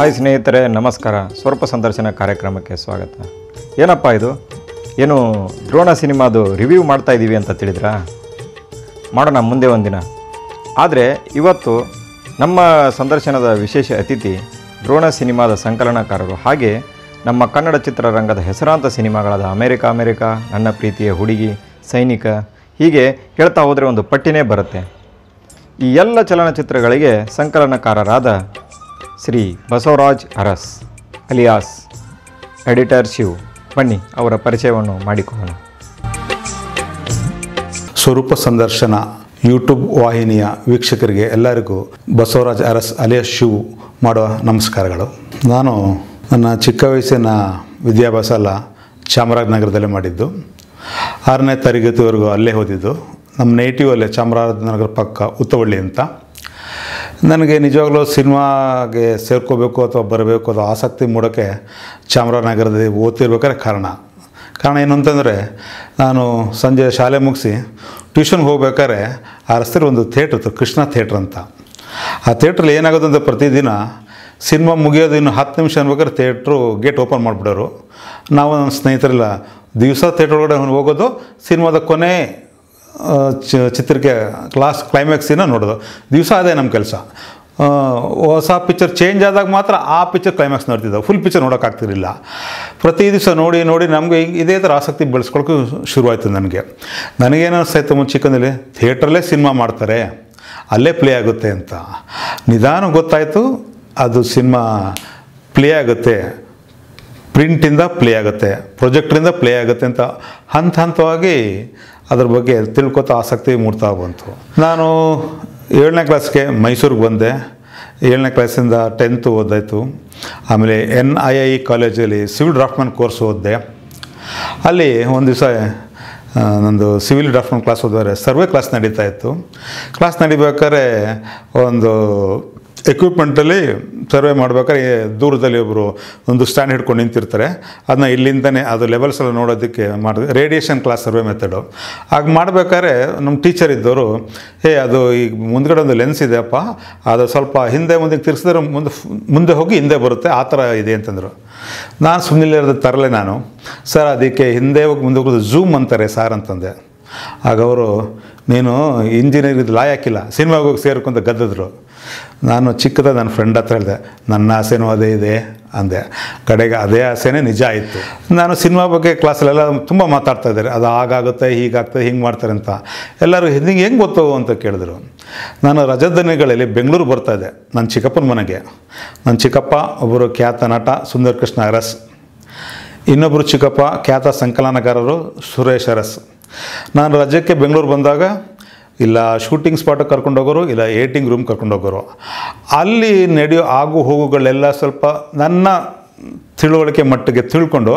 hi ಸ್ನೇಹಿತರೆ ನಮಸ್ಕಾರ ಸ್ವರ್ಪ ಸಂದರ್ಶನ ಕಾರ್ಯಕ್ರಮಕ್ಕೆ ಸ್ವಾಗತ ಏನಪ್ಪ ಇದು ಏನು ದ್ರೋಣ ಸಿನಿಮಾದು ರಿವ್ಯೂ ಮಾಡ್ತಾ ಇದ್ದೀವಿ ಅಂತ ತಿಳಿದ್ರಾ ಮಾಡೋಣ ಮುಂದೆ ಒಂದಿನ ಆದರೆ ಇವತ್ತು ನಮ್ಮ ಸಂದರ್ಶನದ ವಿಶೇಷ ಅತಿಥಿ ದ್ರೋಣ ಸಿನಿಮಾದ ಸಂಕಲನಕಾರರು ಹಾಗೆ ನಮ್ಮ ಕನ್ನಡ ಚಿತ್ರರಂಗದ ಹೆಸರಾಂತ ಸಿನಿಮಾಗಳಾದ ಅಮೇರಿಕ ಅಮೇರಿಕಾ ನನ್ನ ಪ್ರೀತಿಯ ಹುಡುಗಿ ಸೈನಿಕ ಹೀಗೆ ಹೇಳ್ತಾ ಹೋದರೆ ಒಂದು ಪಟ್ಟಿನೇ ಬರುತ್ತೆ ಈ ಎಲ್ಲ ಚಲನಚಿತ್ರಗಳಿಗೆ ಸಂಕಲನಕಾರರಾದ ಶ್ರೀ ಬಸವರಾಜ್ ಅರಸ್ ಅಲಿಯಾಸ್ ಎಡಿಟರ್ ಶಿವ್ ಬನ್ನಿ ಅವರ ಪರಿಚಯವನ್ನು ಮಾಡಿಕೊಳ್ಳೋಣ ಸ್ವರೂಪ ಸಂದರ್ಶನ ಯೂಟ್ಯೂಬ್ ವಾಹಿನಿಯ ವೀಕ್ಷಕರಿಗೆ ಎಲ್ಲರಿಗೂ ಬಸವರಾಜ್ ಅರಸ್ ಅಲಿಯಾಸ್ ಶಿವ್ ಮಾಡುವ ನಮಸ್ಕಾರಗಳು ನಾನು ನನ್ನ ಚಿಕ್ಕ ವಯಸ್ಸಿನ ವಿದ್ಯಾಭ್ಯಾಸ ಎಲ್ಲ ಚಾಮರಾಜನಗರದಲ್ಲೇ ಮಾಡಿದ್ದು ಆರನೇ ತರಗತಿವರೆಗೂ ಅಲ್ಲೇ ಹೋದಿದ್ದು ನಮ್ಮ ನೇಟಿವ್ ಅಲ್ಲೇ ಚಾಮರಾಜನಗರ ಪಕ್ಕ ಉತ್ತವಳ್ಳಿ ಅಂತ ನನಗೆ ನಿಜವಾಗ್ಲೂ ಸಿನಿಮಾಗೆ ಸೇರ್ಕೋಬೇಕು ಅಥವಾ ಬರಬೇಕು ಅದು ಆಸಕ್ತಿ ಮೂಡೋಕ್ಕೆ ಚಾಮರಾಜನಗರದಲ್ಲಿ ಓದ್ತಿರ್ಬೇಕಾದ್ರೆ ಕಾರಣ ಕಾರಣ ಏನು ಅಂತಂದರೆ ನಾನು ಸಂಜೆ ಶಾಲೆ ಮುಗಿಸಿ ಟ್ಯೂಷನ್ಗೆ ಹೋಗ್ಬೇಕಾದ್ರೆ ಆ ರಸ್ತೆಲಿ ಒಂದು ಥಿಯೇಟ್ರ್ ಇತ್ತು ಕೃಷ್ಣ ಥಿಯೇಟ್ರ್ ಅಂತ ಆ ಥೇಟ್ರಲ್ಲಿ ಏನಾಗೋದು ಅಂತ ಪ್ರತಿದಿನ ಸಿನಿಮಾ ಮುಗಿಯೋದು ಇನ್ನು ಹತ್ತು ನಿಮಿಷ ಅನ್ಬೇಕಾದ್ರೆ ಥಿಯೇಟ್ರು ಗೇಟ್ ಓಪನ್ ಮಾಡಿಬಿಡೋರು ನಾವು ನನ್ನ ಸ್ನೇಹಿತರೆಲ್ಲ ದಿವಸ ಥಿಯೇಟ್ರ್ ಒಳಗಡೆ ಹೋಗೋದು ಸಿನಿಮಾದ ಕೊನೆ ಚಿತ್ರಕ್ಕೆ ಕ್ಲಾಸ್ ಕ್ಲೈಮ್ಯಾಕ್ಸಿನ ನೋಡೋದು ದಿವಸ ಅದೇ ನಮ್ಮ ಕೆಲಸ ಹೊಸ ಪಿಕ್ಚರ್ ಚೇಂಜ್ ಆದಾಗ ಮಾತ್ರ ಆ ಪಿಕ್ಚರ್ ಕ್ಲೈಮ್ಯಾಕ್ಸ್ ನೋಡ್ತಿದ್ದೆವು ಫುಲ್ ಪಿಕ್ಚರ್ ನೋಡೋಕ್ಕಾಗ್ತಿರಲಿಲ್ಲ ಪ್ರತಿ ದಿವಸ ನೋಡಿ ನೋಡಿ ನಮಗೆ ಇದೇ ಥರ ಆಸಕ್ತಿ ಬೆಳೆಸ್ಕೊಳಕ್ಕೂ ಶುರುವಾಯಿತು ನನಗೆ ನನಗೇನೋ ಮುಂಚೆ ಚಿಕ್ಕಂದಲ್ಲಿ ಥಿಯೇಟ್ರಲ್ಲೇ ಸಿನಿಮಾ ಮಾಡ್ತಾರೆ ಅಲ್ಲೇ ಪ್ಲೇ ಆಗುತ್ತೆ ಅಂತ ನಿಧಾನ ಗೊತ್ತಾಯಿತು ಅದು ಸಿನಿಮಾ ಪ್ಲೇ ಆಗುತ್ತೆ ಪ್ರಿಂಟಿಂದ ಪ್ಲೇ ಆಗುತ್ತೆ ಪ್ರೊಜೆಕ್ಟ್ರಿಂದ ಪ್ಲೇ ಆಗುತ್ತೆ ಅಂತ ಹಂತ ಹಂತವಾಗಿ ಅದ್ರ ಬಗ್ಗೆ ತಿಳ್ಕೊತಾ ಆಸಕ್ತಿ ಮೂಡ್ತಾ ಬಂತು ನಾನು ಏಳನೇ ಕ್ಲಾಸ್ಗೆ ಮೈಸೂರಿಗೆ ಬಂದೆ ಏಳನೇ ಕ್ಲಾಸಿಂದ ಟೆಂತ್ ಓದಾಯಿತು ಆಮೇಲೆ ಎನ್ ಐ ಐ ಕಾಲೇಜಲ್ಲಿ ಸಿವಿಲ್ ಡ್ರಾಫ್ಟ್ಮೆಂಟ್ ಕೋರ್ಸ್ ಓದಿದೆ ಅಲ್ಲಿ ಒಂದು ದಿವಸ ನಂದು ಸಿವಿಲ್ ಡ್ರಾಫ್ಟ್ಮೆಂಟ್ ಕ್ಲಾಸ್ ಓದಿದ್ರೆ ಸರ್ವೆ ಕ್ಲಾಸ್ ನಡೀತಾ ಇತ್ತು ಕ್ಲಾಸ್ ನಡಿಬೇಕಾದ್ರೆ ಒಂದು ಎಕ್ವಿಪ್ಮೆಂಟಲ್ಲಿ ಸರ್ವೆ ಮಾಡಬೇಕಾದ್ರೆ ದೂರದಲ್ಲಿ ಒಬ್ಬರು ಒಂದು ಸ್ಟ್ಯಾಂಡ್ ಹಿಡ್ಕೊಂಡು ನಿಂತಿರ್ತಾರೆ ಅದನ್ನ ಇಲ್ಲಿಂದನೇ ಅದು ಲೆವೆಲ್ಸ್ ಎಲ್ಲ ನೋಡೋದಕ್ಕೆ ಮಾಡಿದೆ ರೇಡಿಯೇಷನ್ ಕ್ಲಾಸ್ ಸರ್ವೆ ಮೆಥಡು ಆಗ ಮಾಡಬೇಕಾದ್ರೆ ನಮ್ಮ ಟೀಚರ್ ಇದ್ದವರು ಏ ಅದು ಈಗ ಮುಂದ್ಗಡೆ ಒಂದು ಲೆನ್ಸ್ ಇದೆಯಪ್ಪ ಅದು ಸ್ವಲ್ಪ ಹಿಂದೆ ಮುಂದೆ ತಿರ್ಸಿದ್ರೆ ಮುಂದೆ ಮುಂದೆ ಹೋಗಿ ಹಿಂದೆ ಬರುತ್ತೆ ಆ ಥರ ಇದೆ ಅಂತಂದರು ನಾನು ಇರೋದು ತರಲೆ ನಾನು ಸರ್ ಅದಕ್ಕೆ ಹಿಂದೆ ಹೋಗಿ ಮುಂದೆ ಹೋಗೋದು ಝೂಮ್ ಅಂತಾರೆ ಸಾರ್ ಅಂತಂದೆ ಆಗ ಅವರು ನೀನು ಇಂಜಿನಿಯರ್ ಇದು ಲಾಯ್ ಹಾಕಿಲ್ಲ ಹೋಗಿ ಸೇರ್ಕೊಂತ ಗದ್ದಿದ್ರು ನಾನು ಚಿಕ್ಕದ ನನ್ನ ಫ್ರೆಂಡ್ ಹತ್ರ ಹೇಳಿದೆ ನನ್ನ ಆಸೆನೂ ಅದೇ ಇದೆ ಅಂದೆ ಕಡೆಗೆ ಅದೇ ಆಸೆನೇ ನಿಜ ಆಯಿತು ನಾನು ಸಿನಿಮಾ ಬಗ್ಗೆ ಕ್ಲಾಸಲ್ಲೆಲ್ಲ ತುಂಬ ಮಾತಾಡ್ತಾ ಇದ್ದಾರೆ ಅದು ಹಾಗಾಗುತ್ತೆ ಹೀಗಾಗ್ತದೆ ಹಿಂಗೆ ಮಾಡ್ತಾರೆ ಅಂತ ಎಲ್ಲರೂ ಹಿಂಗೆ ಹೆಂಗೆ ಗೊತ್ತು ಅಂತ ಕೇಳಿದ್ರು ನಾನು ದಿನಗಳಲ್ಲಿ ಬೆಂಗಳೂರು ಬರ್ತಾಯಿದ್ದೆ ನನ್ನ ಚಿಕ್ಕಪ್ಪನ ಮನೆಗೆ ನನ್ನ ಚಿಕ್ಕಪ್ಪ ಒಬ್ಬರು ಖ್ಯಾತ ನಟ ಸುಂದರ್ ಕೃಷ್ಣ ಅರಸ್ ಇನ್ನೊಬ್ಬರು ಚಿಕ್ಕಪ್ಪ ಖ್ಯಾತ ಸಂಕಲನಕಾರರು ಸುರೇಶ್ ಅರಸ್ ನಾನು ರಜಕ್ಕೆ ಬೆಂಗಳೂರು ಬಂದಾಗ ಇಲ್ಲ ಶೂಟಿಂಗ್ ಸ್ಪಾಟಿಗೆ ಕರ್ಕೊಂಡೋಗೋರು ಇಲ್ಲ ಏಟಿಂಗ್ ರೂಮ್ ಕರ್ಕೊಂಡೋಗೋರು ಅಲ್ಲಿ ನಡೆಯೋ ಆಗು ಹೋಗುಗಳೆಲ್ಲ ಸ್ವಲ್ಪ ನನ್ನ ತಿಳುವಳಿಕೆ ಮಟ್ಟಿಗೆ ತಿಳ್ಕೊಂಡು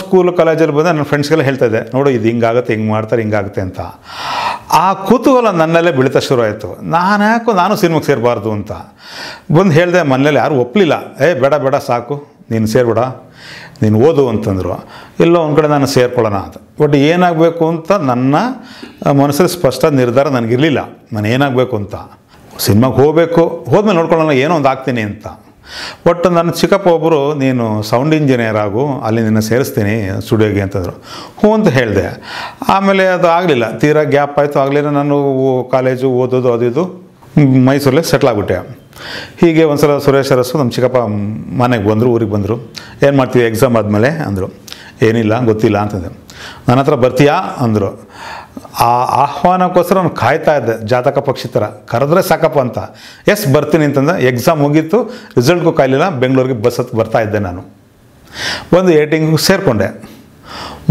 ಸ್ಕೂಲ್ ಕಾಲೇಜಲ್ಲಿ ಬಂದು ನನ್ನ ಫ್ರೆಂಡ್ಸ್ಗೆಲ್ಲ ಇದ್ದೆ ನೋಡು ಇದು ಹಿಂಗಾಗುತ್ತೆ ಹಿಂಗೆ ಮಾಡ್ತಾರೆ ಹಿಂಗಾಗುತ್ತೆ ಅಂತ ಆ ಕುತೂಹಲ ನನ್ನಲ್ಲೇ ಬೆಳೀತಾ ಶುರು ಆಯಿತು ನಾನು ಯಾಕೋ ನಾನು ಸಿನಿಮಾಗೆ ಸೇರಬಾರ್ದು ಅಂತ ಬಂದು ಹೇಳಿದೆ ಮನೇಲಿ ಯಾರು ಒಪ್ಪಲಿಲ್ಲ ಏ ಬೇಡ ಬೇಡ ಸಾಕು ನೀನು ಸೇರ್ಬೇಡ ನೀನು ಓದು ಅಂತಂದರು ಎಲ್ಲೋ ಒಂದು ಕಡೆ ನಾನು ಸೇರ್ಕೊಳ್ಳೋಣ ಅಂತ ಬಟ್ ಏನಾಗಬೇಕು ಅಂತ ನನ್ನ ಮನಸ್ಸಲ್ಲಿ ಸ್ಪಷ್ಟ ನಿರ್ಧಾರ ನನಗಿರಲಿಲ್ಲ ನಾನು ಏನಾಗಬೇಕು ಅಂತ ಸಿನಿಮಾಗೆ ಹೋಗಬೇಕು ಹೋದ್ಮೇಲೆ ನೋಡ್ಕೊಳ್ಳೋಣ ಏನೋ ಒಂದು ಆಗ್ತೀನಿ ಅಂತ ಒಟ್ಟು ನನ್ನ ಚಿಕ್ಕಪ್ಪ ಒಬ್ಬರು ನೀನು ಸೌಂಡ್ ಇಂಜಿನಿಯರ್ ಆಗು ಅಲ್ಲಿ ನಿನ್ನ ಸೇರಿಸ್ತೀನಿ ಸ್ಟುಡಿಯೋಗೆ ಅಂತಂದರು ಹ್ಞೂ ಅಂತ ಹೇಳಿದೆ ಆಮೇಲೆ ಅದು ಆಗಲಿಲ್ಲ ತೀರಾ ಗ್ಯಾಪ್ ಆಯಿತು ಆಗಲಿಲ್ಲ ನಾನು ಕಾಲೇಜು ಓದೋದು ಅದು ಇದು ಮೈಸೂರಲ್ಲೇ ಸೆಟ್ಲ್ ಹೀಗೆ ಒಂದು ಸಲ ಸುರೇಶ್ ಅರಸು ನಮ್ಮ ಚಿಕ್ಕಪ್ಪ ಮನೆಗೆ ಬಂದರು ಊರಿಗೆ ಬಂದರು ಏನು ಮಾಡ್ತೀವಿ ಎಕ್ಸಾಮ್ ಆದಮೇಲೆ ಅಂದರು ಏನಿಲ್ಲ ಗೊತ್ತಿಲ್ಲ ಅಂತಂದೆ ನನ್ನ ಹತ್ರ ಬರ್ತೀಯಾ ಅಂದರು ಆ ಆಹ್ವಾನಕ್ಕೋಸ್ಕರ ನಾನು ಕಾಯ್ತಾ ಇದ್ದೆ ಜಾತಕ ಪಕ್ಷಿ ಥರ ಕರೆದ್ರೆ ಸಾಕಪ್ಪ ಅಂತ ಎಸ್ ಬರ್ತೀನಿ ಅಂತಂದ್ರೆ ಎಕ್ಸಾಮ್ ಮುಗೀತು ರಿಸಲ್ಟ್ಗೂ ಕಾಯಲಿಲ್ಲ ಬೆಂಗಳೂರಿಗೆ ಬಸ್ ಹತ್ತು ಬರ್ತಾ ಇದ್ದೆ ನಾನು ಒಂದು ಏಟಿಂಗು ಸೇರಿಕೊಂಡೆ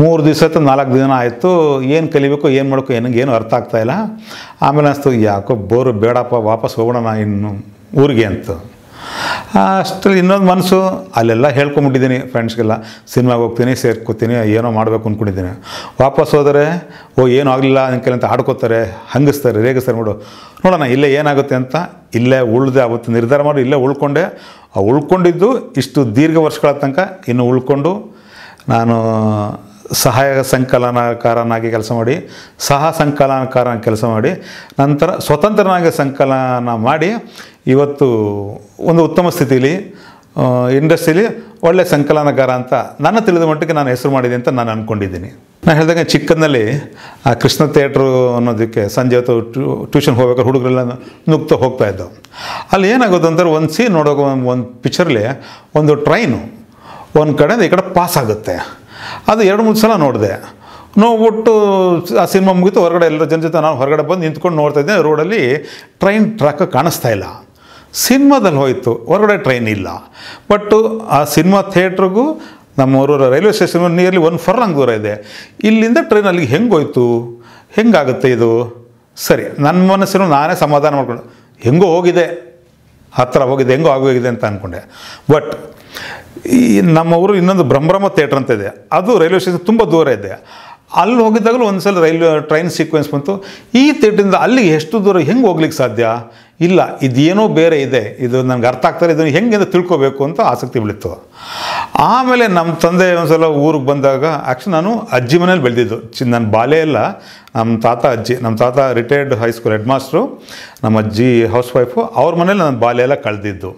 ಮೂರು ದಿವಸ ಆಯಿತು ನಾಲ್ಕು ದಿನ ಆಯಿತು ಏನು ಕಲಿಬೇಕು ಏನು ಮಾಡಬೇಕು ಏನಂಗೆ ಏನು ಅರ್ಥ ಆಗ್ತಾಯಿಲ್ಲ ಆಮೇಲೆ ಅನಿಸ್ತು ಯಾಕೋ ಬೋರು ಬೇಡಪ್ಪ ವಾಪಸ್ ಹೋಗೋಣ ಇನ್ನು ಊರಿಗೆ ಅಂತ ಅಷ್ಟರಲ್ಲಿ ಇನ್ನೊಂದು ಮನಸ್ಸು ಅಲ್ಲೆಲ್ಲ ಹೇಳ್ಕೊಂಬಿಟ್ಟಿದ್ದೀನಿ ಫ್ರೆಂಡ್ಸ್ಗೆಲ್ಲ ಸಿನಿಮಾಗೆ ಹೋಗ್ತೀನಿ ಸೇರ್ಕೋತೀನಿ ಏನೋ ಮಾಡಬೇಕು ಅಂದ್ಕೊಂಡಿದ್ದೀನಿ ವಾಪಸ್ ಹೋದರೆ ಓ ಏನೂ ಆಗಲಿಲ್ಲ ಅಂಕೆಲ್ಲ ಅಂತ ಆಡ್ಕೋತಾರೆ ಹಂಗಿಸ್ತಾರೆ ರೇಗಿಸ್ತಾರೆ ನೋಡು ನೋಡೋಣ ಇಲ್ಲೇ ಏನಾಗುತ್ತೆ ಅಂತ ಇಲ್ಲೇ ಉಳ್ದೆ ಅವತ್ತು ನಿರ್ಧಾರ ಮಾಡಿ ಇಲ್ಲೇ ಉಳ್ಕೊಂಡೆ ಆ ಉಳ್ಕೊಂಡಿದ್ದು ಇಷ್ಟು ದೀರ್ಘ ವರ್ಷಗಳ ತನಕ ಇನ್ನು ಉಳ್ಕೊಂಡು ನಾನು ಸಹಾಯಕ ಸಂಕಲನಕಾರನಾಗಿ ಕೆಲಸ ಮಾಡಿ ಸಹ ಸಂಕಲನಕಾರನ ಕೆಲಸ ಮಾಡಿ ನಂತರ ಸ್ವತಂತ್ರನಾಗಿ ಸಂಕಲನ ಮಾಡಿ ಇವತ್ತು ಒಂದು ಉತ್ತಮ ಸ್ಥಿತಿಯಲ್ಲಿ ಇಂಡಸ್ಟ್ರಿಲಿ ಒಳ್ಳೆಯ ಸಂಕಲನಕಾರ ಅಂತ ನನ್ನ ತಿಳಿದ ಮಟ್ಟಿಗೆ ನಾನು ಹೆಸರು ಮಾಡಿದೆ ಅಂತ ನಾನು ಅಂದ್ಕೊಂಡಿದ್ದೀನಿ ನಾನು ಹೇಳಿದಾಗ ಚಿಕ್ಕನಲ್ಲಿ ಆ ಕೃಷ್ಣ ಥಿಯೇಟ್ರು ಅನ್ನೋದಕ್ಕೆ ಸಂಜೆ ಹೊತ್ತು ಟ್ಯೂಷನ್ ಹೋಗ್ಬೇಕಾದ್ರೆ ಹುಡುಗರೆಲ್ಲ ನುಗ್ತಾ ಹೋಗ್ತಾ ಇದ್ದವು ಅಲ್ಲಿ ಏನಾಗೋದು ಅಂದರೆ ಒಂದು ಸೀನ್ ನೋಡೋಕೆ ಒಂದು ಪಿಕ್ಚರ್ಲಿ ಒಂದು ಟ್ರೈನು ಒಂದು ಕಡೆಯಿಂದ ಈ ಕಡೆ ಪಾಸ್ ಆಗುತ್ತೆ ಅದು ಎರಡು ಮೂರು ಸಲ ನೋಡಿದೆ ನೋಡ್ಬಿಟ್ಟು ಆ ಸಿನಿಮಾ ಮುಗಿತು ಹೊರಗಡೆ ಎಲ್ಲರ ಜನ ಜೊತೆ ನಾನು ಹೊರಗಡೆ ಬಂದು ನಿಂತ್ಕೊಂಡು ಇದ್ದೆ ರೋಡಲ್ಲಿ ಟ್ರೈನ್ ಟ್ರ್ಯಾಕ್ ಕಾಣಿಸ್ತಾ ಇಲ್ಲ ಸಿನಿಮಾದಲ್ಲಿ ಹೋಯಿತು ಹೊರಗಡೆ ಟ್ರೈನ್ ಇಲ್ಲ ಬಟ್ಟು ಆ ಸಿನಿಮಾ ಥಿಯೇಟ್ರಿಗೂ ನಮ್ಮ ಊರೂರ ರೈಲ್ವೆ ಸ್ಟೇಷನ್ ನಿಯರ್ಲಿ ಒಂದು ಲಂಗ್ ದೂರ ಇದೆ ಇಲ್ಲಿಂದ ಟ್ರೈನ್ ಅಲ್ಲಿಗೆ ಹೆಂಗೋಯ್ತು ಹೆಂಗಾಗುತ್ತೆ ಇದು ಸರಿ ನನ್ನ ಮನಸ್ಸಿನ ನಾನೇ ಸಮಾಧಾನ ಮಾಡ್ಕೊಂಡು ಹೆಂಗೋ ಹೋಗಿದೆ ಹತ್ತಿರ ಹೋಗಿದೆ ಹೆಂಗೋ ಆಗೋಗಿದೆ ಅಂತ ಅಂದ್ಕೊಂಡೆ ಬಟ್ ಈ ನಮ್ಮ ಊರು ಇನ್ನೊಂದು ಬ್ರಹ್ಮ ಥಿಯೇಟ್ರ್ ಅಂತ ಇದೆ ಅದು ರೈಲ್ವೆ ಸ್ಟೇಷನ್ ತುಂಬ ದೂರ ಇದೆ ಅಲ್ಲಿ ಹೋಗಿದ್ದಾಗಲೂ ಒಂದು ಸಲ ರೈಲ್ವೆ ಟ್ರೈನ್ ಸೀಕ್ವೆನ್ಸ್ ಬಂತು ಈ ಥಿಯೇಟ್ರಿಂದ ಅಲ್ಲಿಗೆ ಎಷ್ಟು ದೂರ ಹೆಂಗೆ ಹೋಗ್ಲಿಕ್ಕೆ ಸಾಧ್ಯ ಇಲ್ಲ ಇದೇನೋ ಬೇರೆ ಇದೆ ಇದು ನನಗೆ ಅರ್ಥ ಆಗ್ತಾರೆ ಇದನ್ನು ಹೆಂಗೆ ಅಂತ ತಿಳ್ಕೊಬೇಕು ಅಂತ ಆಸಕ್ತಿ ಬೆಳೀತು ಆಮೇಲೆ ನಮ್ಮ ತಂದೆ ಒಂದು ಸಲ ಊರಿಗೆ ಬಂದಾಗ ಆ್ಯಕ್ಚುಲಿ ನಾನು ಅಜ್ಜಿ ಮನೇಲಿ ಬೆಳೆದಿದ್ದು ಚಿ ನನ್ನ ಬಾಲ್ಯ ಎಲ್ಲ ನಮ್ಮ ತಾತ ಅಜ್ಜಿ ನಮ್ಮ ತಾತ ರಿಟೈರ್ಡ್ ಹೈಸ್ಕೂಲ್ ಹೆಡ್ ಮಾಸ್ಟ್ರು ನಮ್ಮ ಅಜ್ಜಿ ಹೌಸ್ ವೈಫು ಅವ್ರ ಮನೇಲಿ ನನ್ನ ಬಾಲ್ಯ ಎಲ್ಲ ಕಳೆದಿದ್ದು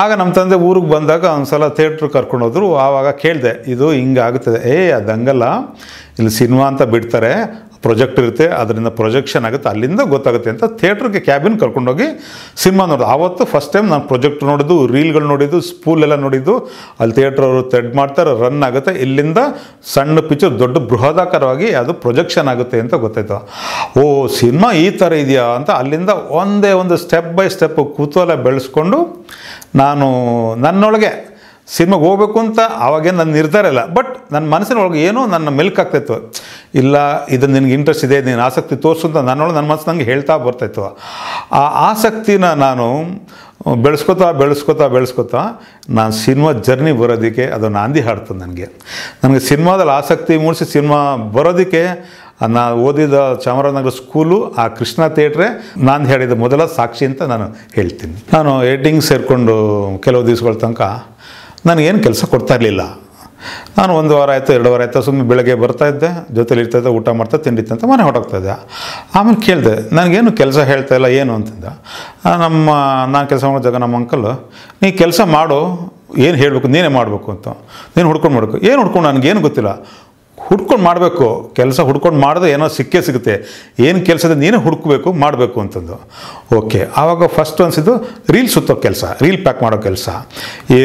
ಆಗ ನಮ್ಮ ತಂದೆ ಊರಿಗೆ ಬಂದಾಗ ಒಂದು ಸಲ ಕರ್ಕೊಂಡು ಕರ್ಕೊಂಡೋದ್ರು ಆವಾಗ ಕೇಳಿದೆ ಇದು ಹಿಂಗಾಗುತ್ತದೆ ಏ ಅದು ಹಂಗಲ್ಲ ಇಲ್ಲಿ ಸಿನಿಮಾ ಅಂತ ಬಿಡ್ತಾರೆ ಪ್ರೊಜೆಕ್ಟ್ ಇರುತ್ತೆ ಅದರಿಂದ ಪ್ರೊಜೆಕ್ಷನ್ ಆಗುತ್ತೆ ಅಲ್ಲಿಂದ ಗೊತ್ತಾಗುತ್ತೆ ಅಂತ ಥಿಯೇಟ್ರಿಗೆ ಕ್ಯಾಬಿನ್ ಕರ್ಕೊಂಡೋಗಿ ಸಿನಿಮಾ ನೋಡೋದು ಆವತ್ತು ಫಸ್ಟ್ ಟೈಮ್ ನಾನು ಪ್ರೊಜೆಕ್ಟ್ ನೋಡಿದ್ದು ರೀಲ್ಗಳು ನೋಡಿದ್ದು ಸ್ಪೂಲೆಲ್ಲ ನೋಡಿದ್ದು ಅಲ್ಲಿ ಥಿಯೇಟ್ರ್ ಅವರು ಥ್ರೆಡ್ ಮಾಡ್ತಾರೆ ರನ್ ಆಗುತ್ತೆ ಇಲ್ಲಿಂದ ಸಣ್ಣ ಪಿಚ್ಚರ್ ದೊಡ್ಡ ಬೃಹದಾಕಾರವಾಗಿ ಅದು ಪ್ರೊಜೆಕ್ಷನ್ ಆಗುತ್ತೆ ಅಂತ ಗೊತ್ತಾಯ್ತು ಓ ಸಿನಿಮಾ ಈ ಥರ ಇದೆಯಾ ಅಂತ ಅಲ್ಲಿಂದ ಒಂದೇ ಒಂದು ಸ್ಟೆಪ್ ಬೈ ಸ್ಟೆಪ್ ಕುತೂಹಲ ಬೆಳೆಸ್ಕೊಂಡು ನಾನು ನನ್ನೊಳಗೆ ಸಿನಿಮಾಗೆ ಹೋಗ್ಬೇಕು ಅಂತ ಆವಾಗೇನು ನನ್ನ ನಿರ್ಧಾರ ಇಲ್ಲ ಬಟ್ ನನ್ನ ಮನಸ್ಸಿನ ಒಳಗೆ ಏನೋ ನನ್ನ ಮೆಲ್ಕ್ ಇಲ್ಲ ಇದು ನಿನಗೆ ಇಂಟ್ರೆಸ್ಟ್ ಇದೆ ನೀನು ಆಸಕ್ತಿ ತೋರಿಸು ಅಂತ ನನ್ನೊಳಗೆ ನನ್ನ ಮನಸ್ಸು ನಂಗೆ ಹೇಳ್ತಾ ಬರ್ತಾಯಿತ್ತು ಆ ಆಸಕ್ತಿನ ನಾನು ಬೆಳೆಸ್ಕೊತಾ ಬೆಳೆಸ್ಕೊತಾ ಬೆಳೆಸ್ಕೊತಾ ನಾನು ಸಿನಿಮಾ ಜರ್ನಿ ಬರೋದಕ್ಕೆ ಅದು ನಾಂದಿ ಹಾಡ್ತು ನನಗೆ ನನಗೆ ಸಿನಿಮಾದಲ್ಲಿ ಆಸಕ್ತಿ ಮೂಡಿಸಿ ಸಿನಿಮಾ ಬರೋದಕ್ಕೆ ನಾನು ಓದಿದ ಚಾಮರಾಜನಗರ ಸ್ಕೂಲು ಆ ಕೃಷ್ಣ ಥಿಯೇಟ್ರೆ ನಾನು ಹೇಳಿದ ಮೊದಲ ಸಾಕ್ಷಿ ಅಂತ ನಾನು ಹೇಳ್ತೀನಿ ನಾನು ಎಡಿಟಿಂಗ್ ಸೇರಿಕೊಂಡು ಕೆಲವು ದಿವಸಗಳ ತನಕ ನನಗೇನು ಕೆಲಸ ಕೊಡ್ತಾ ಇರಲಿಲ್ಲ ನಾನು ಒಂದು ವಾರ ಆಯಿತು ಎರಡು ವಾರ ಆಯಿತು ಸುಮ್ಮನೆ ಬೆಳಗ್ಗೆ ಇದ್ದೆ ಜೊತೆಲಿ ಇರ್ತಾಯಿದ್ದೆ ಊಟ ಮಾಡ್ತಾ ತಿಂಡಿ ಅಂತ ಮನೆ ಹೊಟ್ಟೋಗ್ತಾಯಿದ್ದೆ ಆಮೇಲೆ ಕೇಳಿದೆ ನನಗೇನು ಕೆಲಸ ಹೇಳ್ತಾ ಇಲ್ಲ ಏನು ಅಂತಿದ್ದ ನಮ್ಮ ನಾನು ಕೆಲಸ ಮಾಡೋ ಜಾಗ ನಮ್ಮ ಅಂಕಲ್ ನೀ ಕೆಲಸ ಮಾಡು ಏನು ಹೇಳಬೇಕು ನೀನೇ ಮಾಡಬೇಕು ಅಂತ ನೀನು ಹುಡ್ಕೊಂಡು ಮಾಡಬೇಕು ಏನು ಹುಡ್ಕೊಂಡು ನನಗೇನು ಗೊತ್ತಿಲ್ಲ ಹುಡ್ಕೊಂಡು ಮಾಡಬೇಕು ಕೆಲಸ ಹುಡ್ಕೊಂಡು ಮಾಡಿದ್ರೆ ಏನೋ ಸಿಕ್ಕೇ ಸಿಗುತ್ತೆ ಏನು ಕೆಲಸದ ನೀನು ಹುಡ್ಕಬೇಕು ಮಾಡಬೇಕು ಅಂತಂದು ಓಕೆ ಆವಾಗ ಫಸ್ಟ್ ಅನಿಸಿದ್ದು ರೀಲ್ ಸುತ್ತೋ ಕೆಲಸ ರೀಲ್ ಪ್ಯಾಕ್ ಮಾಡೋ ಕೆಲಸ ಈ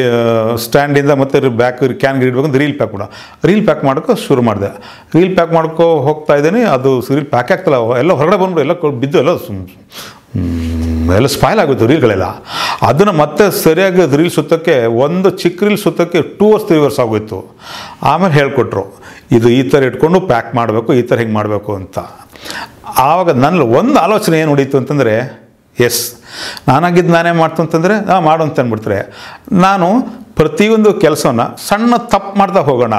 ಸ್ಟ್ಯಾಂಡಿಂದ ಮತ್ತು ಬ್ಯಾಕ್ ಕ್ಯಾನ್ಗೆ ಅಂದರೆ ರೀಲ್ ಪ್ಯಾಕ್ ಮಾಡೋ ರೀಲ್ ಪ್ಯಾಕ್ ಮಾಡೋಕ್ಕೆ ಶುರು ಮಾಡಿದೆ ರೀಲ್ ಪ್ಯಾಕ್ ಮಾಡ್ಕೋ ಹೋಗ್ತಾ ಇದ್ದೀನಿ ಅದು ರೀಲ್ ಪ್ಯಾಕ್ ಆಗ್ತಲ್ಲ ಎಲ್ಲ ಹೊರಗಡೆ ಬಂದ್ಬಿಟ್ಟು ಎಲ್ಲ ಬಿದ್ದು ಎಲ್ಲ ಎಲ್ಲ ಸ್ಪೈಲ್ ಆಗುತ್ತೆ ರೀಲ್ಗಳೆಲ್ಲ ಅದನ್ನು ಮತ್ತೆ ಸರಿಯಾಗಿ ರೀಲ್ ಸುತ್ತಕ್ಕೆ ಒಂದು ಚಿಕ್ಕ ರೀಲ್ ಸುತ್ತಕ್ಕೆ ಟೂ ಅವರ್ಸ್ ತ್ರೀ ವರ್ಸ್ ಆಗೋಯಿತು ಆಮೇಲೆ ಹೇಳಿಕೊಟ್ರು ಇದು ಈ ಥರ ಇಟ್ಕೊಂಡು ಪ್ಯಾಕ್ ಮಾಡಬೇಕು ಈ ಥರ ಹಿಂಗೆ ಮಾಡಬೇಕು ಅಂತ ಆವಾಗ ನನ್ನ ಒಂದು ಆಲೋಚನೆ ಏನು ಹೊಡೀತು ಅಂತಂದರೆ ಎಸ್ ನಾನಾಗಿದ್ದು ನಾನೇ ಮಾಡ್ತು ಅಂತಂದರೆ ಹಾಂ ಮಾಡು ಅಂತ ಅಂದ್ಬಿಡ್ತಾರೆ ನಾನು ಪ್ರತಿಯೊಂದು ಕೆಲಸನ ಸಣ್ಣ ತಪ್ಪು ಮಾಡ್ತಾ ಹೋಗೋಣ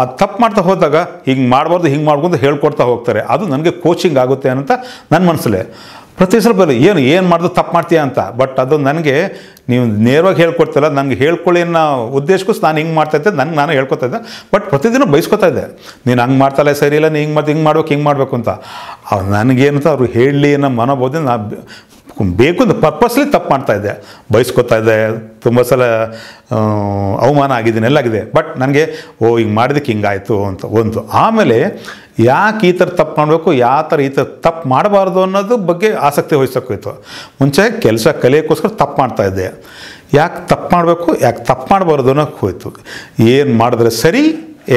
ಆ ತಪ್ಪು ಮಾಡ್ತಾ ಹೋದಾಗ ಹಿಂಗೆ ಮಾಡಬಾರ್ದು ಹಿಂಗೆ ಮಾಡ್ಕೊಂಡು ಹೇಳ್ಕೊಡ್ತಾ ಹೋಗ್ತಾರೆ ಅದು ನನಗೆ ಕೋಚಿಂಗ್ ಆಗುತ್ತೆ ಅಂತ ನನ್ನ ಮನಸ್ಸಲ್ಲೇ ಪ್ರತಿ ಸ್ವಲ್ಪ ಏನು ಏನು ಮಾಡಿದ್ರು ತಪ್ಪು ಮಾಡ್ತೀಯ ಅಂತ ಬಟ್ ಅದು ನನಗೆ ನೀವು ನೇರವಾಗಿ ಹೇಳ್ಕೊಡ್ತಿಲ್ಲ ನನಗೆ ಹೇಳ್ಕೊಳ್ಳಿ ಅನ್ನೋ ಉದ್ದೇಶಕ್ಕೂ ನಾನು ಹಿಂಗೆ ಮಾಡ್ತಾಯಿದ್ದೆ ನನಗೆ ನಾನು ಹೇಳ್ಕೊತಾ ಇದ್ದೆ ಬಟ್ ಪ್ರತಿದಿನ ಬಯಸ್ಕೊತಾ ಇದ್ದೆ ನೀನು ಹಂಗೆ ಇಲ್ಲ ಸರಿ ಇಲ್ಲ ನೀ ಹಿಂಗೆ ಮಾಡಿ ಹಿಂಗೆ ಮಾಡ್ಬೇಕು ಹಿಂಗೆ ಮಾಡಬೇಕು ಅಂತ ಅವ್ರು ನನಗೇನಂತ ಅವರು ಹೇಳಲಿ ಅನ್ನೋ ಮನೋಬೋಧನೆ ನಾನು ಬೇಕು ಅಂತ ಪರ್ಪಸ್ಲಿ ತಪ್ಪು ಮಾಡ್ತಾಯಿದ್ದೆ ಬಯಸ್ಕೊತಾ ಇದ್ದೆ ತುಂಬ ಸಲ ಅವಮಾನ ಆಗಿದ್ದೀನಿ ಆಗಿದೆ ಬಟ್ ನನಗೆ ಓ ಹಿಂಗೆ ಮಾಡಿದಕ್ಕೆ ಹಿಂಗಾಯಿತು ಅಂತ ಒಂದು ಆಮೇಲೆ ಯಾಕೆ ಈ ಥರ ತಪ್ಪು ಮಾಡಬೇಕು ಯಾವ ಥರ ಈ ಥರ ತಪ್ಪು ಮಾಡಬಾರ್ದು ಅನ್ನೋದು ಬಗ್ಗೆ ಆಸಕ್ತಿ ವಹಿಸೋಕ್ಕೋಯ್ತು ಮುಂಚೆ ಕೆಲಸ ಕಲಿಯೋಕ್ಕೋಸ್ಕರ ತಪ್ಪು ಮಾಡ್ತಾಯಿದ್ದೆ ಯಾಕೆ ತಪ್ಪು ಮಾಡಬೇಕು ಯಾಕೆ ತಪ್ಪು ಮಾಡಬಾರ್ದು ಅನ್ನೋಕ್ಕೆ ಹೋಯಿತು ಏನು ಮಾಡಿದ್ರೆ ಸರಿ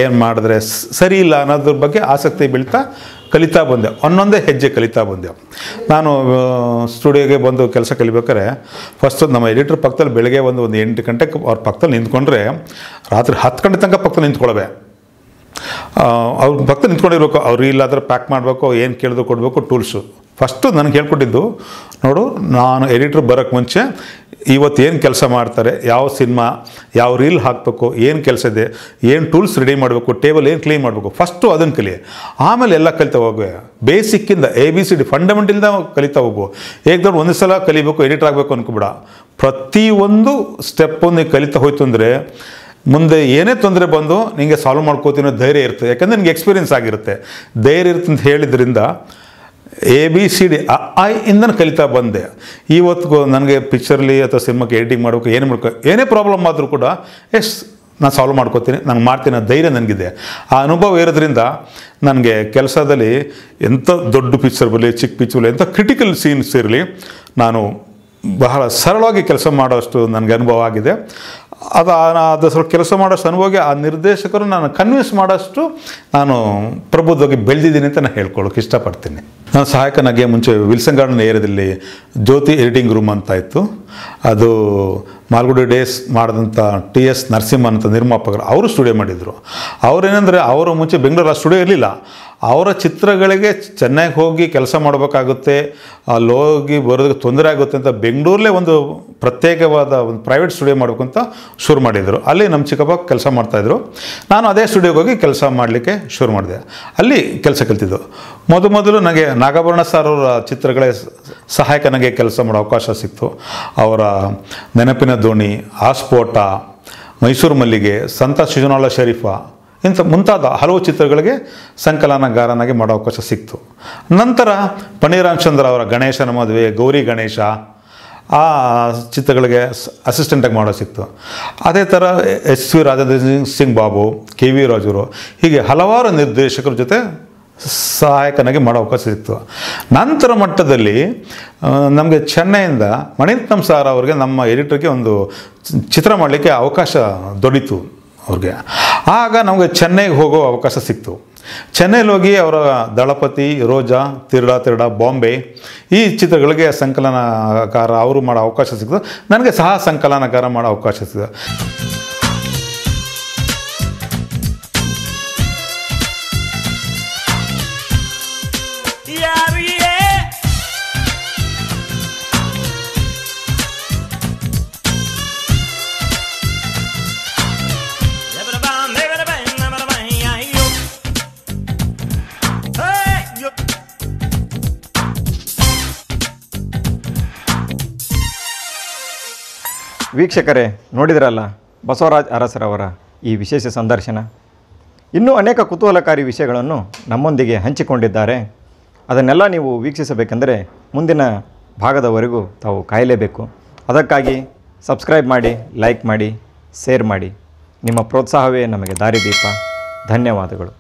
ಏನು ಮಾಡಿದ್ರೆ ಸರಿ ಇಲ್ಲ ಅನ್ನೋದ್ರ ಬಗ್ಗೆ ಆಸಕ್ತಿ ಬೀಳ್ತಾ ಕಲಿತಾ ಬಂದೆ ಒಂದೊಂದೇ ಹೆಜ್ಜೆ ಕಲಿತಾ ಬಂದೆ ನಾನು ಸ್ಟುಡಿಯೋಗೆ ಬಂದು ಕೆಲಸ ಕಲಿಬೇಕಾದ್ರೆ ಫಸ್ಟ್ ನಮ್ಮ ಎಡಿಟ್ರ್ ಪಕ್ಕದಲ್ಲಿ ಬೆಳಗ್ಗೆ ಒಂದು ಒಂದು ಎಂಟು ಗಂಟೆಗೆ ಅವ್ರ ಪಕ್ಕದಲ್ಲಿ ನಿಂತ್ಕೊಂಡ್ರೆ ರಾತ್ರಿ ಹತ್ತು ಗಂಟೆ ತನಕ ಪಕ್ಕದಲ್ಲಿ ನಿಂತ್ಕೊಳ್ಳೋವೆ ಅವ್ರ ಭಕ್ತ ನಿಂತ್ಕೊಂಡಿರ್ಬೇಕು ಅವ್ರು ಇಲ್ಲಾದ್ರೆ ಪ್ಯಾಕ್ ಮಾಡಬೇಕು ಏನು ಕೇಳಿದ್ರು ಕೊಡಬೇಕು ಟೂಲ್ಸು ಫಸ್ಟು ನನಗೆ ಹೇಳ್ಕೊಟ್ಟಿದ್ದು ನೋಡು ನಾನು ಎಡಿಟ್ರ್ ಬರೋಕ್ಕೆ ಮುಂಚೆ ಇವತ್ತು ಏನು ಕೆಲಸ ಮಾಡ್ತಾರೆ ಯಾವ ಸಿನಿಮಾ ಯಾವ ರೀಲ್ ಹಾಕಬೇಕು ಏನು ಕೆಲಸ ಇದೆ ಏನು ಟೂಲ್ಸ್ ರೆಡಿ ಮಾಡಬೇಕು ಟೇಬಲ್ ಏನು ಕ್ಲೀನ್ ಮಾಡಬೇಕು ಫಸ್ಟು ಅದನ್ನು ಕಲಿ ಆಮೇಲೆ ಎಲ್ಲ ಕಲಿತಾ ಹೋಗುವ ಬೇಸಿಕ್ಕಿಂದ ಎ ಬಿ ಸಿ ಡಿ ಫಂಡಮೆಂಟಲ್ದ ಕಲಿತಾ ಹೋಗು ದೊಡ್ಡ ಒಂದು ಸಲ ಕಲಿಬೇಕು ಎಡಿಟ್ ಆಗಬೇಕು ಅನ್ಕೊಬಿಡ ಪ್ರತಿಯೊಂದು ಸ್ಟೆಪ್ಪನ್ನು ಕಲಿತಾ ಹೋಯ್ತು ಅಂದರೆ ಮುಂದೆ ಏನೇ ತೊಂದರೆ ಬಂದು ನಿಮಗೆ ಸಾಲ್ವ್ ಮಾಡ್ಕೋತೀನೋ ಧೈರ್ಯ ಇರುತ್ತೆ ಯಾಕಂದರೆ ನಿಮಗೆ ಎಕ್ಸ್ಪೀರಿಯನ್ಸ್ ಆಗಿರುತ್ತೆ ಧೈರ್ಯ ಇರುತ್ತೆ ಅಂತ ಹೇಳಿದ್ರಿಂದ ಎ ಬಿ ಸಿ ಡಿ ಐ ಇಂದ ಕಲಿತಾ ಬಂದೆ ಇವತ್ತಿಗೂ ನನಗೆ ಪಿಕ್ಚರ್ಲಿ ಅಥವಾ ಸಿನಿಮಾಕ್ಕೆ ಎಡಿಟಿಂಗ್ ಮಾಡಬೇಕು ಏನು ಮಾಡ್ಕೋ ಏನೇ ಪ್ರಾಬ್ಲಮ್ ಆದರೂ ಕೂಡ ಎಸ್ ನಾನು ಸಾಲ್ವ್ ಮಾಡ್ಕೋತೀನಿ ನಾನು ಮಾಡ್ತೀನಿ ಧೈರ್ಯ ನನಗಿದೆ ಆ ಅನುಭವ ಇರೋದ್ರಿಂದ ನನಗೆ ಕೆಲಸದಲ್ಲಿ ಎಂಥ ದೊಡ್ಡ ಪಿಕ್ಚರ್ ಬರಲಿ ಚಿಕ್ಕ ಪಿಕ್ಚರ್ ಬರಲಿ ಎಂಥ ಕ್ರಿಟಿಕಲ್ ಸೀನ್ಸ್ ಇರಲಿ ನಾನು ಬಹಳ ಸರಳವಾಗಿ ಕೆಲಸ ಮಾಡೋಷ್ಟು ನನಗೆ ಅನುಭವ ಆಗಿದೆ ಅದು ಅದು ಸ್ವಲ್ಪ ಕೆಲಸ ಮಾಡೋಷ್ಟು ಸಲುವಾಗಿ ಆ ನಿರ್ದೇಶಕರು ನಾನು ಕನ್ವಿನ್ಸ್ ಮಾಡೋಷ್ಟು ನಾನು ಪ್ರಬುದ್ಧವಾಗಿ ಬೆಳೆದಿದ್ದೀನಿ ಅಂತ ನಾನು ಹೇಳ್ಕೊಳ್ಳೋಕೆ ಇಷ್ಟಪಡ್ತೀನಿ ನಾನು ಸಹಾಯಕನಾಗಿ ಮುಂಚೆ ವಿಲ್ಸನ್ ಗಾರ್ಡನ್ ಏರಿಯಾದಲ್ಲಿ ಜ್ಯೋತಿ ಎಡಿಟಿಂಗ್ ರೂಮ್ ಅಂತ ಇತ್ತು ಅದು ಮಾಲ್ಗುಡಿ ಡೇಸ್ ಮಾಡಿದಂಥ ಟಿ ಎಸ್ ನರಸಿಂಹ ಅಂತ ನಿರ್ಮಾಪಕರು ಅವರು ಸ್ಟುಡಿಯೋ ಮಾಡಿದರು ಅವರೇನೆಂದರೆ ಅವರು ಮುಂಚೆ ಬೆಂಗಳೂರು ಆ ಸ್ಟುಡಿಯೋ ಇರಲಿಲ್ಲ ಅವರ ಚಿತ್ರಗಳಿಗೆ ಚೆನ್ನಾಗಿ ಹೋಗಿ ಕೆಲಸ ಮಾಡಬೇಕಾಗುತ್ತೆ ಅಲ್ಲಿ ಹೋಗಿ ಬರೋದಕ್ಕೆ ತೊಂದರೆ ಆಗುತ್ತೆ ಅಂತ ಬೆಂಗಳೂರಲ್ಲೇ ಒಂದು ಪ್ರತ್ಯೇಕವಾದ ಒಂದು ಪ್ರೈವೇಟ್ ಸ್ಟುಡಿಯೋ ಮಾಡಬೇಕು ಅಂತ ಶುರು ಮಾಡಿದರು ಅಲ್ಲಿ ನಮ್ಮ ಚಿಕ್ಕಪ್ಪ ಕೆಲಸ ಮಾಡ್ತಾಯಿದ್ರು ನಾನು ಅದೇ ಸ್ಟುಡಿಯೋಗೆ ಹೋಗಿ ಕೆಲಸ ಮಾಡಲಿಕ್ಕೆ ಶುರು ಮಾಡಿದೆ ಅಲ್ಲಿ ಕೆಲಸ ಕಲ್ತಿದ್ದು ಮೊದ ಮೊದಲು ನನಗೆ ನಾಗಾಭರಣ ಸರ್ ಅವರ ಚಿತ್ರಗಳೇ ಸಹಾಯಕ ನನಗೆ ಕೆಲಸ ಮಾಡೋ ಅವಕಾಶ ಸಿಕ್ತು ಅವರ ನೆನಪಿನ ದೋಣಿ ಆಸ್ಫೋಟ ಮೈಸೂರು ಮಲ್ಲಿಗೆ ಸಂತ ಶಿಜನಾಳ ಶರೀಫ ಇಂಥ ಮುಂತಾದ ಹಲವು ಚಿತ್ರಗಳಿಗೆ ಸಂಕಲನಗಾರನಾಗಿ ಮಾಡೋ ಅವಕಾಶ ಸಿಕ್ತು ನಂತರ ಪಣಿರಾಮಚಂದ್ರ ಅವರ ಗಣೇಶನ ಮದುವೆ ಗೌರಿ ಗಣೇಶ ಆ ಚಿತ್ರಗಳಿಗೆ ಅಸಿಸ್ಟೆಂಟಾಗಿ ಮಾಡೋ ಸಿಕ್ತು ಅದೇ ಥರ S V Rajendra Singh Babu K V ರಾಜರು ಹೀಗೆ ಹಲವಾರು ನಿರ್ದೇಶಕರ ಜೊತೆ ಸಹಾಯಕನಾಗಿ ಮಾಡೋ ಅವಕಾಶ ಸಿಕ್ತು ನಂತರ ಮಟ್ಟದಲ್ಲಿ ನಮಗೆ ಚೆನ್ನೈಯಿಂದ ಮಣಿರತ್ನಂ ಸಾರ್ ಅವ್ರಿಗೆ ನಮ್ಮ ಎಡಿಟರ್ಗೆ ಒಂದು ಚಿತ್ರ ಮಾಡಲಿಕ್ಕೆ ಅವಕಾಶ ದೊಡೀತು ಅವ್ರಿಗೆ ಆಗ ನಮಗೆ ಚೆನ್ನೈಗೆ ಹೋಗೋ ಅವಕಾಶ ಸಿಕ್ತು ಚೆನ್ನೈಲಿ ಹೋಗಿ ಅವರ ದಳಪತಿ ರೋಜಾ ತಿರ್ಡಾ ತಿರ್ಡಾ ಬಾಂಬೆ ಈ ಚಿತ್ರಗಳಿಗೆ ಸಂಕಲನಕಾರ ಅವರು ಮಾಡೋ ಅವಕಾಶ ಸಿಕ್ತು ನನಗೆ ಸಹ ಸಂಕಲನಕಾರ ಮಾಡೋ ಅವಕಾಶ ಸಿಕ್ತು ವೀಕ್ಷಕರೇ ನೋಡಿದ್ರಲ್ಲ ಬಸವರಾಜ್ ಅರಸರವರ ಈ ವಿಶೇಷ ಸಂದರ್ಶನ ಇನ್ನೂ ಅನೇಕ ಕುತೂಹಲಕಾರಿ ವಿಷಯಗಳನ್ನು ನಮ್ಮೊಂದಿಗೆ ಹಂಚಿಕೊಂಡಿದ್ದಾರೆ ಅದನ್ನೆಲ್ಲ ನೀವು ವೀಕ್ಷಿಸಬೇಕೆಂದರೆ ಮುಂದಿನ ಭಾಗದವರೆಗೂ ತಾವು ಕಾಯಲೇಬೇಕು ಅದಕ್ಕಾಗಿ ಸಬ್ಸ್ಕ್ರೈಬ್ ಮಾಡಿ ಲೈಕ್ ಮಾಡಿ ಶೇರ್ ಮಾಡಿ ನಿಮ್ಮ ಪ್ರೋತ್ಸಾಹವೇ ನಮಗೆ ದಾರಿದೀಪ ಧನ್ಯವಾದಗಳು